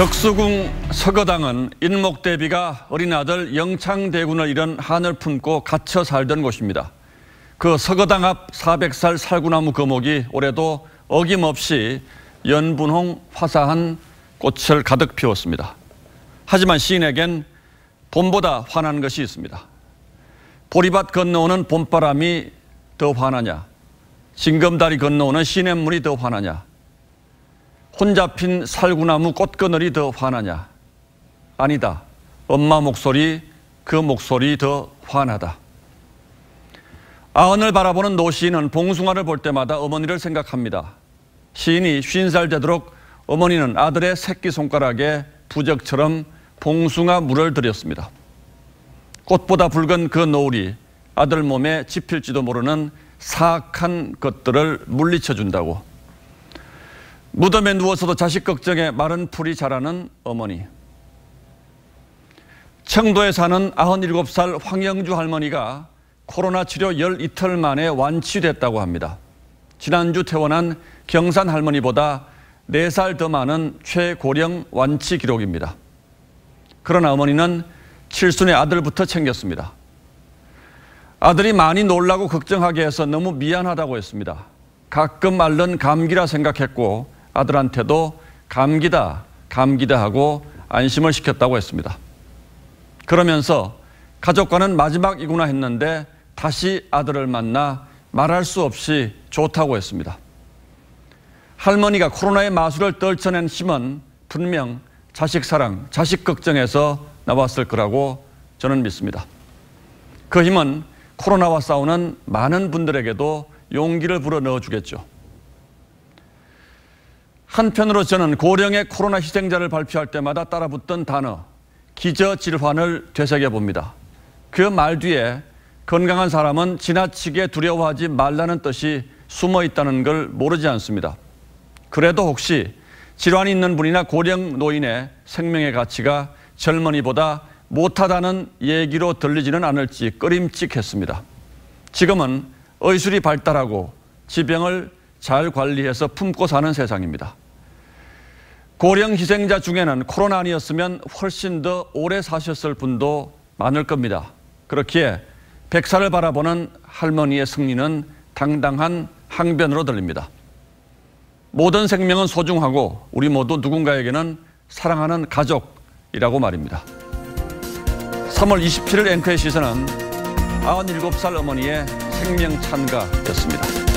덕수궁 서거당은 인목대비가 어린아들 영창대군을 잃은 한을 품고 갇혀 살던 곳입니다. 그 서거당 앞 400살 살구나무 거목이 올해도 어김없이 연분홍 화사한 꽃을 가득 피웠습니다. 하지만 시인에겐 봄보다 환한 것이 있습니다. 보리밭 건너오는 봄바람이 더 환하냐? 징검다리 건너오는 시냇물이 더 환하냐? 혼자 핀 살구나무 꽃그늘이 더 환하냐? 아니다. 엄마 목소리, 그 목소리 더 환하다. 아흔을 바라보는 노 시인은 봉숭아를 볼 때마다 어머니를 생각합니다. 시인이 쉰 살 되도록 어머니는 아들의 새끼손가락에 부적처럼 봉숭아 물을 들였습니다. 꽃보다 붉은 그 노을이 아들 몸에 집힐지도 모르는 사악한 것들을 물리쳐준다고 무덤에 누워서도 자식 걱정에 마른 풀이 자라는 어머니. 청도에 사는 97살 황영주 할머니가 코로나 치료 열 이틀 만에 완치됐다고 합니다. 지난주 퇴원한 경산 할머니보다 4살 더 많은 최고령 완치 기록입니다. 그러나 어머니는 칠순의 아들부터 챙겼습니다. 아들이 많이 놀라고 걱정하게 해서 너무 미안하다고 했습니다. 가끔 앓는 감기라 생각했고 아들한테도 감기다, 감기다 하고 안심을 시켰다고 했습니다. 그러면서 가족과는 마지막이구나 했는데 다시 아들을 만나 말할 수 없이 좋다고 했습니다. 할머니가 코로나의 마술을 떨쳐낸 힘은 분명 자식 사랑, 자식 걱정에서 나왔을 거라고 저는 믿습니다. 그 힘은 코로나와 싸우는 많은 분들에게도 용기를 불어넣어 주겠죠. 한편으로 저는 고령의 코로나 희생자를 발표할 때마다 따라붙던 단어 기저질환을 되새겨 봅니다. 그 말 뒤에 건강한 사람은 지나치게 두려워하지 말라는 뜻이 숨어 있다는 걸 모르지 않습니다. 그래도 혹시 질환이 있는 분이나 고령 노인의 생명의 가치가 젊은이보다 못하다는 얘기로 들리지는 않을지 꺼임찍했습니다 지금은 의술이 발달하고 지병을 잘 관리해서 품고 사는 세상입니다. 고령 희생자 중에는 코로나 아니었으면 훨씬 더 오래 사셨을 분도 많을 겁니다. 그렇기에 백사를 바라보는 할머니의 승리는 당당한 항변으로 들립니다. 모든 생명은 소중하고 우리 모두 누군가에게는 사랑하는 가족이라고 말입니다. 3월 27일 앵커의 시선은 97살 어머니의 생명 찬가였습니다.